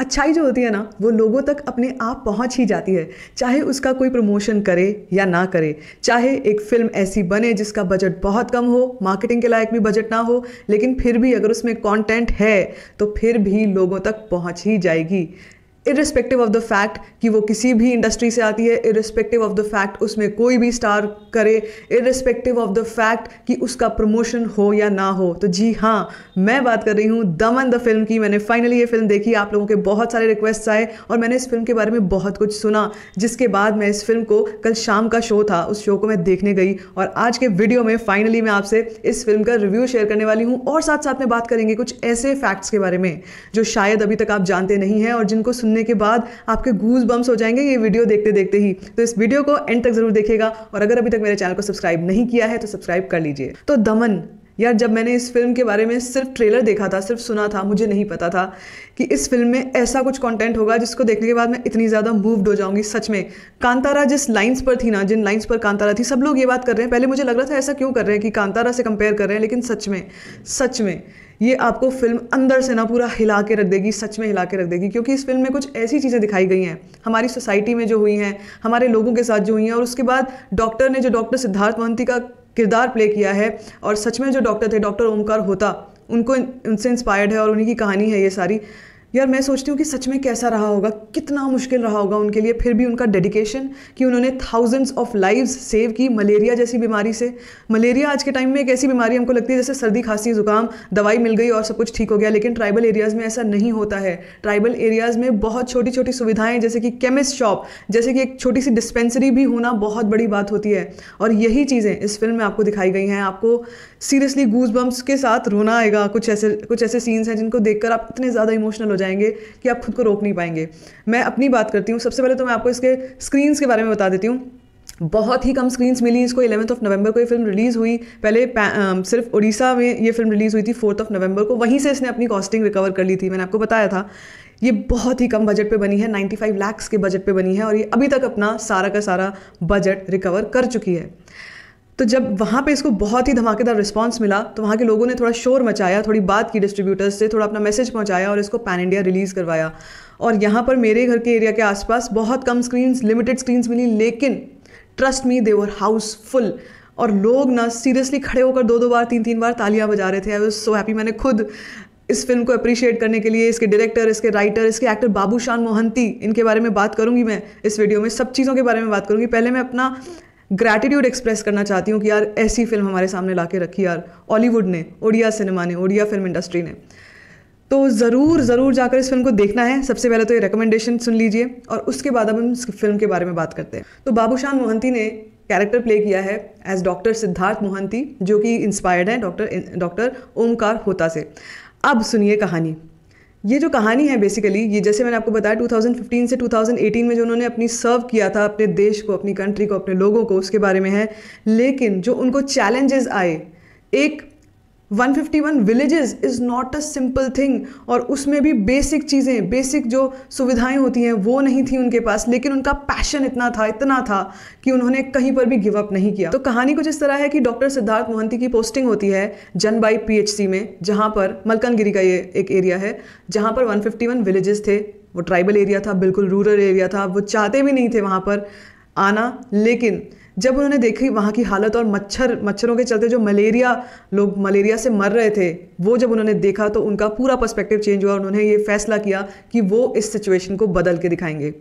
अच्छाई जो होती है ना वो लोगों तक अपने आप पहुंच ही जाती है चाहे उसका कोई प्रमोशन करे या ना करे चाहे एक फिल्म ऐसी बने जिसका बजट बहुत कम हो मार्केटिंग के लायक भी बजट ना हो लेकिन फिर भी अगर उसमें कंटेंट है तो फिर भी लोगों तक पहुंच ही जाएगी इरिस्पेक्टिव ऑफ द फैक्ट कि वो किसी भी इंडस्ट्री से आती है इरिस्पेक्टिव ऑफ द फैक्ट उसमें कोई भी स्टार करे इरिस्पेक्टिव ऑफ द फैक्ट कि उसका प्रमोशन हो या ना हो तो जी हाँ मैं बात कर रही हूँ दमन द फिल्म की मैंने फाइनली ये फिल्म देखी आप लोगों के बहुत सारे रिक्वेस्ट आए और मैंने इस फिल्म के बारे में बहुत कुछ सुना जिसके बाद मैं इस फिल्म को कल शाम का शो था उस शो को मैं देखने गई और आज के वीडियो में फाइनली मैं आपसे इस फिल्म का रिव्यू शेयर करने वाली हूँ और साथ साथ में बात करेंगे कुछ ऐसे फैक्ट्स के बारे में जो शायद अभी तक आप जानते नहीं हैं और जिनको सुनने सुनने के बाद आपके गूज बम्स हो जाएंगे ये वीडियो देखते देखते ही तो इस वीडियो को एंड तक जरूर देखेगा और अगर अभी तक मेरे चैनल को सब्सक्राइब नहीं किया है तो सब्सक्राइब कर लीजिए तो दमन यार जब मैंने इस फिल्म के बारे में सिर्फ ट्रेलर देखा था सिर्फ सुना था मुझे नहीं पता था कि इस फिल्म में ऐसा कुछ कंटेंट होगा जिसको देखने के बाद मैं इतनी ज़्यादा मूव्ड हो जाऊंगी सच में कांतारा जिस लाइंस पर थी ना जिन लाइंस पर कांतारा थी सब लोग ये बात कर रहे हैं पहले मुझे लग रहा था ऐसा क्यों कर रहे हैं कि कांतारा से कंपेयर कर रहे हैं लेकिन सच में सच में ये आपको फिल्म अंदर से ना पूरा हिला के रख देगी सच में हिला के रख देगी क्योंकि इस फिल्म में कुछ ऐसी चीज़ें दिखाई गई हैं हमारी सोसाइटी में जो हुई हैं हमारे लोगों के साथ जो हुई हैं और उसके बाद डॉक्टर ने जो डॉक्टर सिद्धार्थ मोहंती का किरदार प्ले किया है और सच में जो डॉक्टर थे डॉक्टर ओमकार होता उनको उनसे इंस्पायर्ड है और उन्हीं की कहानी है ये सारी यार मैं सोचती हूँ कि सच में कैसा रहा होगा कितना मुश्किल रहा होगा उनके लिए फिर भी उनका डेडिकेशन कि उन्होंने थाउजेंड्स ऑफ लाइव्स सेव की मलेरिया जैसी बीमारी से मलेरिया आज के टाइम में एक ऐसी बीमारी हमको लगती है जैसे सर्दी खांसी जुकाम दवाई मिल गई और सब कुछ ठीक हो गया लेकिन ट्राइबल एरियाज़ में ऐसा नहीं होता है ट्राइबल एरियाज़ में बहुत छोटी छोटी सुविधाएं जैसे कि केमिस्ट शॉप जैसे कि एक छोटी सी डिस्पेंसरी भी होना बहुत बड़ी बात होती है और यही चीज़ें इस फिल्म में आपको दिखाई गई हैं आपको सीरियसली गूज बम्स के साथ रोना आएगा कुछ ऐसे कुछ ऐसे सीन्स हैं जिनको देखकर आप इतने ज़्यादा इमोशनल हो जाएंगे कि आप खुद को रोक नहीं पाएंगे मैं अपनी बात करती हूँ सबसे पहले तो मैं आपको इसके स्क्रीन्स के बारे में बता देती हूँ बहुत ही कम स्क्रीन्स मिली इसको इलेवंथ ऑफ नवंबर को ये फिल्म रिलीज़ हुई पहले आ, सिर्फ उड़ीसा में ये फिल्म रिलीज़ हुई थी फोर्थ ऑफ नवंबर को वहीं से इसने अपनी कॉस्टिंग रिकवर कर ली थी मैंने आपको बताया था ये बहुत ही कम बजट पे बनी है 95 फाइव के बजट पे बनी है और ये अभी तक अपना सारा का सारा बजट रिकवर कर चुकी है तो जब वहाँ पे इसको बहुत ही धमाकेदार रिस्पांस मिला तो वहाँ के लोगों ने थोड़ा शोर मचाया थोड़ी बात की डिस्ट्रीब्यूटर्स से थोड़ा अपना मैसेज पहुँचाया और इसको पैन इंडिया रिलीज़ करवाया और यहाँ पर मेरे घर के एरिया के आसपास बहुत कम स्क्रीन्स लिमिटेड स्क्रीन्स मिली लेकिन ट्रस्ट मी देवर हाउसफुल और लोग ना सीरियसली खड़े होकर दो दो बार तीन तीन बार तालियां बजा रहे थे आई वॉज सो हैप्पी मैंने खुद इस फिल्म को अप्रिशिएट करने के लिए इसके डायरेक्टर इसके राइटर इसके एक्टर बाबू शान मोहंती इनके बारे में बात करूंगी मैं इस वीडियो में सब चीज़ों के बारे में बात करूंगी पहले मैं अपना ग्रैटिट्यूड एक्सप्रेस करना चाहती हूँ कि यार ऐसी फिल्म हमारे सामने ला के रखी यार हॉलीवुड ने ओडिया सिनेमा ने ओडिया फिल्म इंडस्ट्री ने तो ज़रूर ज़रूर जाकर इस फिल्म को देखना है सबसे पहले तो ये रिकमेंडेशन सुन लीजिए और उसके बाद अब हम इस फिल्म के बारे में बात करते हैं तो बाबूशान मोहंती ने कैरेक्टर प्ले किया है एज डॉक्टर सिद्धार्थ मोहंती जो कि इंस्पायर्ड है डॉक्टर डॉक्टर ओमकार होता से अब सुनिए कहानी ये जो कहानी है बेसिकली ये जैसे मैंने आपको बताया 2015 से 2018 में जो उन्होंने अपनी सर्व किया था अपने देश को अपनी कंट्री को अपने लोगों को उसके बारे में है लेकिन जो उनको चैलेंजेस आए एक 151 villages is not a simple thing और उसमें भी बेसिक चीज़ें बेसिक जो सुविधाएं होती हैं वो नहीं थी उनके पास लेकिन उनका पैशन इतना था इतना था कि उन्होंने कहीं पर भी गिव अप नहीं किया तो कहानी कुछ इस तरह है कि डॉक्टर सिद्धार्थ मोहंती की पोस्टिंग होती है जनबाई सी में जहाँ पर मलकानगिरी का ये एक एरिया है जहाँ पर वन विलेजेस थे वो ट्राइबल एरिया था बिल्कुल रूरल एरिया था वो चाहते भी नहीं थे वहाँ पर आना लेकिन जब उन्होंने देखी वहाँ की हालत और मच्छर मच्छरों के चलते जो मलेरिया लोग मलेरिया से मर रहे थे वो जब उन्होंने देखा तो उनका पूरा पर्सपेक्टिव चेंज हुआ उन्होंने ये फैसला किया कि वो इस सिचुएशन को बदल के दिखाएंगे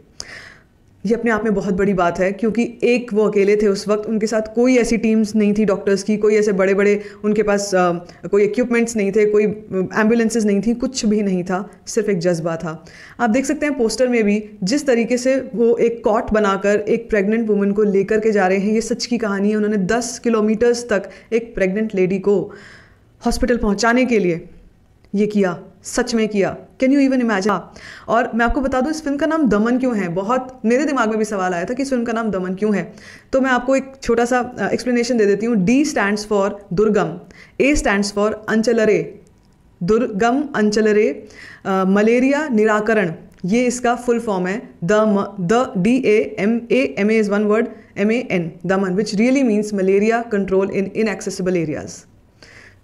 ये अपने आप में बहुत बड़ी बात है क्योंकि एक वो अकेले थे उस वक्त उनके साथ कोई ऐसी टीम्स नहीं थी डॉक्टर्स की कोई ऐसे बड़े बड़े उनके पास आ, कोई इक्विपमेंट्स नहीं थे कोई एम्बुलेंसेज नहीं थी कुछ भी नहीं था सिर्फ एक जज्बा था आप देख सकते हैं पोस्टर में भी जिस तरीके से वो एक कॉट बनाकर एक प्रेग्नेंट वुमन को लेकर के जा रहे हैं ये सच की कहानी है उन्होंने दस किलोमीटर्स तक एक प्रेग्नेंट लेडी को हॉस्पिटल पहुँचाने के लिए ये किया सच में किया कैन यू इवन इमेजिन और मैं आपको बता दूं इस फिल्म का नाम दमन क्यों है बहुत मेरे दिमाग में भी सवाल आया था कि इस फिल्म का नाम दमन क्यों है तो मैं आपको एक छोटा सा एक्सप्लेनेशन दे देती हूँ डी स्टैंड्स फॉर दुर्गम ए स्टैंड्स फॉर अंचलरे दुर्गम अंचलरे मलेरिया निराकरण ये इसका फुल फॉर्म है the the D A M A M A is one word M A N Daman which really means malaria control in inaccessible areas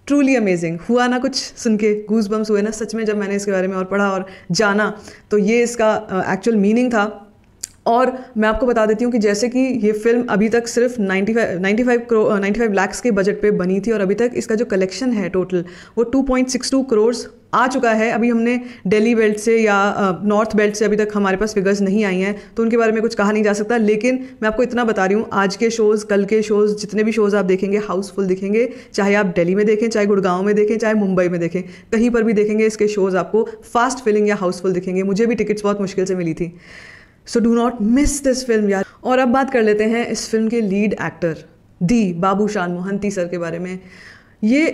truly amazing हुआ ना कुछ सुन के गूज बम्स हुए ना सच में जब मैंने इसके बारे में और पढ़ा और जाना तो ये इसका एक्चुअल uh, मीनिंग था और मैं आपको बता देती हूँ कि जैसे कि ये फिल्म अभी तक सिर्फ 95 95 करो नाइन्टी लैक्स के बजट पे बनी थी और अभी तक इसका जो कलेक्शन है टोटल वो 2.62 करोड़ आ चुका है अभी हमने दिल्ली बेल्ट से या नॉर्थ बेल्ट से अभी तक हमारे पास फिगर्स नहीं आई हैं तो उनके बारे में कुछ कहा नहीं जा सकता लेकिन मैं आपको इतना बता रही हूँ आज के शोज़ कल के शोज़ जितने भी शोज़ आप देखेंगे हाउसफुल दिखेंगे चाहे आप दिल्ली में देखें चाहे गुड़गांव में देखें चाहे मुंबई में देखें कहीं पर भी देखेंगे इसके शोज़ आपको फास्ट फिलिंग या हाउसफुल दिखेंगे मुझे भी टिकट्स बहुत मुश्किल से मिली थी so do not miss this film यार और अब बात कर लेते हैं इस फिल्म के लीड एक्टर दी बाबू शान मोहंती सर के बारे में ये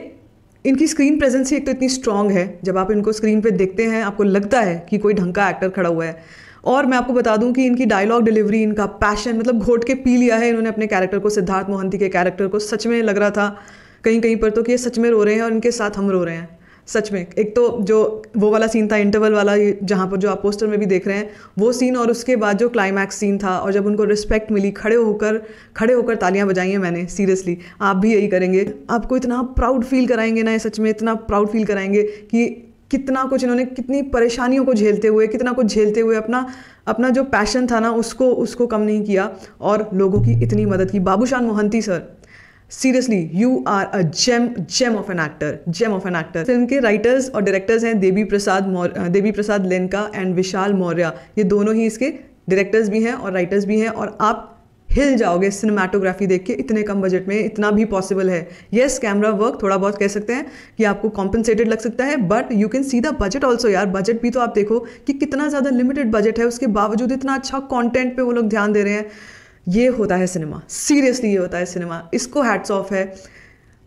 इनकी स्क्रीन प्रेजेंस ही एक तो इतनी स्ट्रांग है जब आप इनको स्क्रीन पे देखते हैं आपको लगता है कि कोई ढंग का एक्टर खड़ा हुआ है और मैं आपको बता दूं कि इनकी डायलॉग डिलीवरी इनका पैशन मतलब घोट के पी लिया है इन्होंने अपने कैरेक्टर को सिद्धार्थ मोहंती के कैरेक्टर को सच में लग रहा था कहीं कहीं पर तो कि ये सच में रो रहे हैं और इनके साथ हम रो रहे हैं सच में एक तो जो वो वाला सीन था इंटरवल वाला जहाँ पर जो आप पोस्टर में भी देख रहे हैं वो सीन और उसके बाद जो क्लाइमैक्स सीन था और जब उनको रिस्पेक्ट मिली खड़े होकर खड़े होकर तालियाँ बजाई हैं मैंने सीरियसली आप भी यही करेंगे आपको इतना प्राउड फील कराएंगे ना सच में इतना प्राउड फील कराएंगे कि कितना कुछ इन्होंने कितनी परेशानियों को झेलते हुए कितना कुछ झेलते हुए अपना अपना जो पैशन था ना उसको उसको कम नहीं किया और लोगों की इतनी मदद की Babushan Mohanty sir seriously you are a gem gem of an actor gem of an actor film के राइटर्स और डायरेक्टर्स हैं देवी प्रसाद देवी प्रसाद लेनका एंड विशाल मौर्य ये दोनों ही इसके डायरेक्टर्स भी हैं और राइटर्स भी हैं और आप हिल जाओगे सिनेमाटोग्राफी देख के इतने कम बजट में इतना भी पॉसिबल है येस कैमरा वर्क थोड़ा बहुत कह सकते हैं कि आपको कॉम्पनसेटेड लग सकता है but you can see the budget also यार बजट भी तो आप देखो कि कितना ज़्यादा लिमिटेड बजट है उसके बावजूद इतना अच्छा कॉन्टेंट पर वो लोग ध्यान दे रहे हैं ये होता है सिनेमा सीरियसली ये होता है सिनेमा इसको हैट्स ऑफ है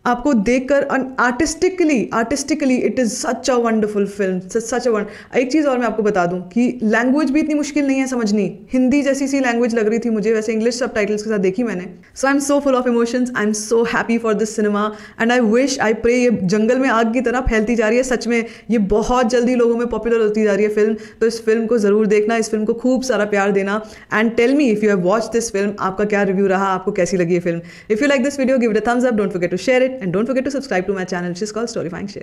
आपको देखकर artistically artistically it is such a wonderful film such a एक चीज़ और मैं आपको बता दूं कि लैंग्वेज भी इतनी मुश्किल नहीं है समझनी हिंदी जैसी सी लैंग्वेज लग रही थी मुझे वैसे इंग्लिश सब के साथ देखी मैंने so I am so full of emotions I am so happy for this cinema and I wish I pray ये जंगल में आग की तरह फैलती जा रही है सच में ये बहुत जल्दी लोगों में पॉपुलर होती जा रही है फिल्म तो इस फिल्म को ज़रूर देखना इस फिल्म को खूब सारा प्यार देना and tell me if you have watch this film आपका क्या रिव्यू रहा आपको कैसी लगी ये film if you like this video give it thumbs up don't forget to share it and don't forget to subscribe to my channel which is called Storyfying Share.